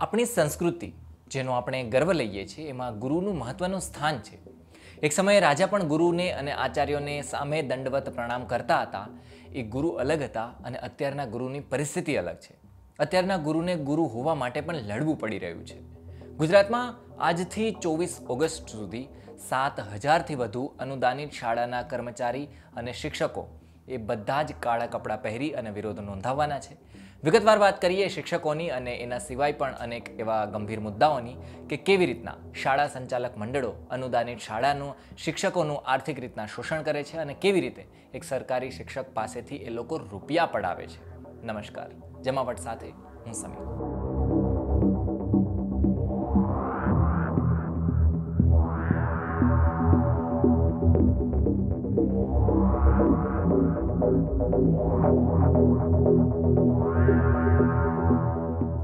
આપણી સંસ્કૃતિ જેનો આપણે ગર્વ લઈએ છીએ એમાં ગુરુનું મહત્વનું સ્થાન છે એક સમયે રાજા પણ ગુરુને અને આચાર્યોને સામે દંડવત પ્રણામ કરતા હતા એ ગુરુ અલગ હતા અને અત્યારના ગુરુની પરિસ્થિતિ અલગ છે અત્યારના ગુરુને ગુરુ હોવા માટે પણ લડવું પડી રહ્યું છે ગુજરાતમાં આજથી ચોવીસ ઓગસ્ટ સુધી સાત હજારથી વધુ અનુદાનિત શાળાના કર્મચારી અને શિક્ષકો એ બધા જ કાળા કપડાં પહેરી અને વિરોધ નોંધાવવાના છે વિગતવાર વાત કરીએ શિક્ષકોની અને એના સિવાય પણ અનેક એવા ગંભીર મુદ્દાઓની કે કેવી રીતના શાળા સંચાલક મંડળો અનુદાનિત શાળાનું શિક્ષકોનું આર્થિક રીતના શોષણ કરે છે અને કેવી રીતે એક સરકારી શિક્ષક પાસેથી એ લોકો રૂપિયા પડાવે છે નમસ્કાર જમાવટ સાથે હું સમીર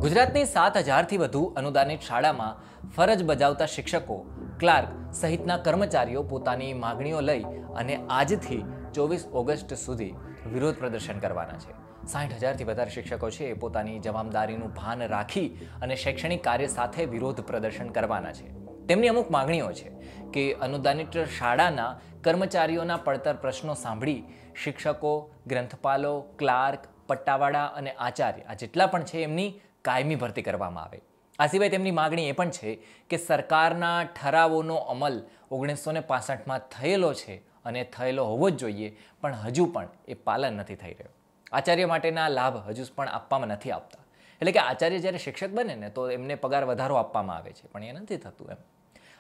ગુજરાતની સાત હજારથી વધુ અનુદાનિત શાળામાં ફરજ બજાવતા શિક્ષકો ક્લાર્ક સહિતના કર્મચારીઓ પોતાની માગણીઓ લઈ અને આજથી ચોવીસ ઓગસ્ટ સુધી વિરોધ પ્રદર્શન કરવાના છે સાઠ હજારથી વધારે શિક્ષકો છે એ પોતાની જવાબદારીનું ભાન રાખી અને શૈક્ષણિક કાર્ય સાથે વિરોધ પ્રદર્શન કરવાના છે તેમની અમુક માગણીઓ છે કે અનુદાનિત શાળાના કર્મચારીઓના પડતર પ્રશ્નો સાંભળી શિક્ષકો ગ્રંથપાલો ક્લાર્ક પટ્ટાવાળા અને આચાર્ય આ જેટલા પણ છે એમની કાયમી ભરતી કરવામાં આવે આ સિવાય તેમની માગણી એ પણ છે કે સરકારના ઠરાવોનો અમલ ઓગણીસો ને પાસઠમાં થયેલો છે અને થયેલો હોવો જ જોઈએ પણ હજુ પણ એ પાલન નથી થઈ રહ્યો આચાર્ય માટેના લાભ હજુ પણ આપવામાં નથી આવતા એટલે કે આચાર્ય જ્યારે શિક્ષક બને ને તો એમને પગાર વધારો આપવામાં આવે છે પણ એ નથી થતું એમ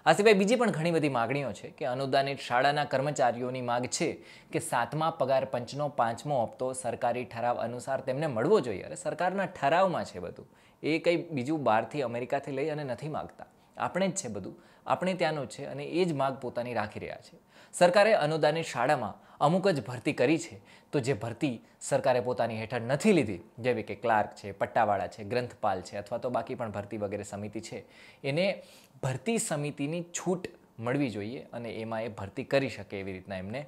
આ સિવાય બીજી પણ ઘણી બધી માગણીઓ છે કે અનુદાનિત શાળાના કર્મચારીઓની માગ છે કે સાતમા પગાર પંચનો પાંચમો હપ્તો સરકારી ઠરાવ અનુસાર તેમને મળવો જોઈએ અને સરકારના ઠરાવમાં છે બધું એ કંઈ બીજું બહારથી અમેરિકાથી લઈ અને નથી માગતા આપણે જ છે બધું આપણે ત્યાંનું છે અને એ જ માગ પોતાની રાખી રહ્યા છે સરકારે અનુદાનિત શાળામાં અમુક જ ભરતી કરી છે તો જે ભરતી સરકારે પોતાની હેઠળ નથી લીધી જેવી કે ક્લાર્ક છે પટ્ટાવાળા છે ગ્રંથપાલ છે અથવા તો બાકી પણ ભરતી વગેરે સમિતિ છે એને ભરતી સમિતિની છૂટ મળવી જોઈએ અને એમાં એ ભરતી કરી શકે એવી રીતના એમને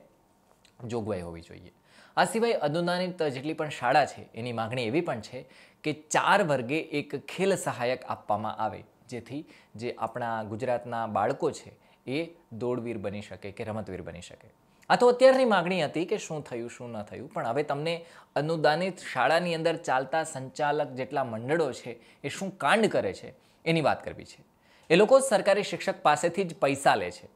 જોગવાઈ હોવી જોઈએ આ સિવાય અનુદાનિત જેટલી પણ શાળા છે એની માગણી એવી પણ છે કે ચાર વર્ગે એક ખેલ સહાયક આપવામાં આવે જેથી જે આપણા ગુજરાતના બાળકો છે એ દોડવીર બની શકે કે રમતવીર બની શકે આ તો અત્યારની માગણી હતી કે શું થયું શું ન થયું પણ હવે તમને અનુદાનિત શાળાની અંદર ચાલતા સંચાલક જેટલા મંડળો છે એ શું કાંડ કરે છે એની વાત કરવી છે એ લોકો સરકારી શિક્ષક પાસેથી જ પૈસા લે છે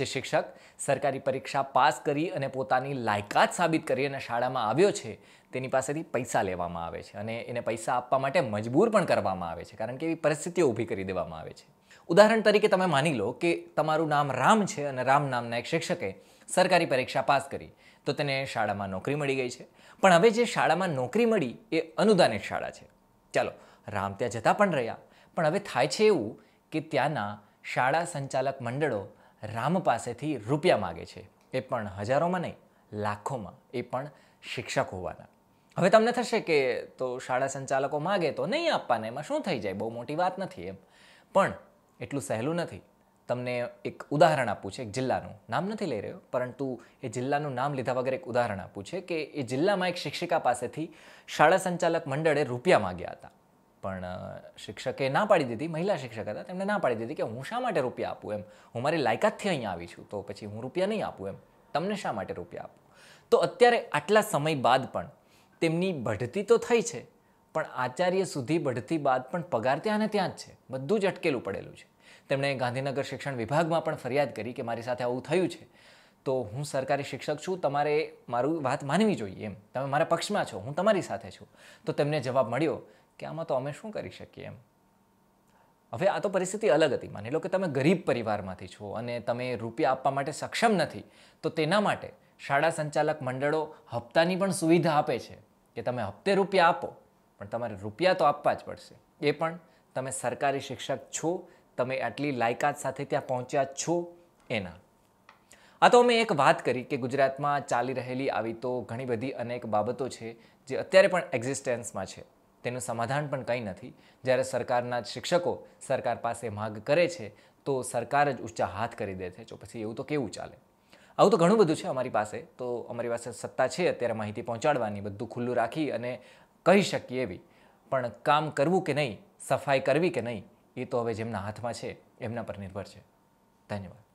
જે શિક્ષક સરકારી પરીક્ષા પાસ કરી અને પોતાની લાયકાત સાબિત કરી અને શાળામાં આવ્યો છે તેની પાસેથી પૈસા લેવામાં આવે છે અને એને પૈસા આપવા માટે મજબૂર પણ કરવામાં આવે છે કારણ કે એવી પરિસ્થિતિઓ ઊભી કરી દેવામાં આવે છે ઉદાહરણ તરીકે તમે માની લો કે તમારું નામ રામ છે અને રામ નામના એક શિક્ષકે સરકારી પરીક્ષા પાસ કરી તો તેને શાળામાં નોકરી મળી ગઈ છે પણ હવે જે શાળામાં નોકરી મળી એ અનુદાનિત શાળા છે ચાલો રામ ત્યાં જતા પણ રહ્યા પણ હવે થાય છે એવું કે ત્યાંના શાળા સંચાલક મંડળો રામ પાસેથી રૂપિયા માગે છે એ પણ હજારોમાં નહીં લાખોમાં એ પણ શિક્ષક હોવાના હવે તમને થશે કે તો શાળા સંચાલકો માગે તો નહીં આપવાના એમાં શું થઈ જાય બહુ મોટી વાત નથી એમ પણ એટલું સહેલું નથી તમને એક ઉદાહરણ આપું છે એક જિલ્લાનું નામ નથી લઈ રહ્યો પરંતુ એ જિલ્લાનું નામ લીધા વગર એક ઉદાહરણ આપું છે કે એ જિલ્લામાં એક શિક્ષિકા પાસેથી શાળા સંચાલક મંડળે રૂપિયા માગ્યા હતા પણ શિક્ષકે ના પાડી દીધી મહિલા શિક્ષક હતા તેમણે ના પાડી દીધી કે હું શા માટે રૂપિયા આપું એમ હું મારી લાયકાતથી અહીંયા આવી છું તો પછી હું રૂપિયા નહીં આપું એમ તમને શા માટે રૂપિયા આપું તો અત્યારે આટલા સમય બાદ પણ તેમની બઢતી તો થઈ છે પણ આચાર્ય સુધી બઢતી બાદ પણ પગાર ત્યાં ને ત્યાં જ છે બધું જ અટકેલું પડેલું છે તેમણે ગાંધીનગર શિક્ષણ વિભાગમાં પણ ફરિયાદ કરી કે મારી સાથે આવું થયું છે તો હું સરકારી શિક્ષક છું તમારે મારું વાત માનવી જોઈએ એમ તમે મારા પક્ષમાં છો હું તમારી સાથે છું તો તેમને જવાબ મળ્યો કે આમાં તો અમે શું કરી શકીએ એમ હવે આ તો પરિસ્થિતિ અલગ હતી માની લો કે તમે ગરીબ પરિવારમાંથી છો અને તમે રૂપિયા આપવા માટે સક્ષમ નથી તો તેના માટે શાળા સંચાલક મંડળો હપ્તાની પણ સુવિધા આપે છે કે તમે હપ્તે રૂપિયા આપો પણ તમારે રૂપિયા તો આપવા જ પડશે એ પણ તમે સરકારી શિક્ષક છો તમે આટલી લાયકાત સાથે ત્યાં પહોંચ્યા છો એના આ તો અમે એક વાત કરી કે ગુજરાતમાં ચાલી રહેલી આવી તો ઘણી બધી અનેક બાબતો છે જે અત્યારે પણ એક્ઝિસ્ટન્સમાં છે તેનું સમાધાન પણ કંઈ નથી જ્યારે સરકારના શિક્ષકો સરકાર પાસે માગ કરે છે તો સરકાર જ ઊંચા હાથ કરી દે છે તો પછી એવું તો કેવું ચાલે આવું તો ઘણું બધું છે અમારી પાસે તો અમારી પાસે સત્તા છે અત્યારે માહિતી પહોંચાડવાની બધું ખુલ્લું રાખી અને કહી શકીએ એવી પણ કામ કરવું કે નહીં સફાઈ કરવી કે નહીં એ તો હવે જેમના હાથમાં છે એમના પર નિર્ભર છે ધન્યવાદ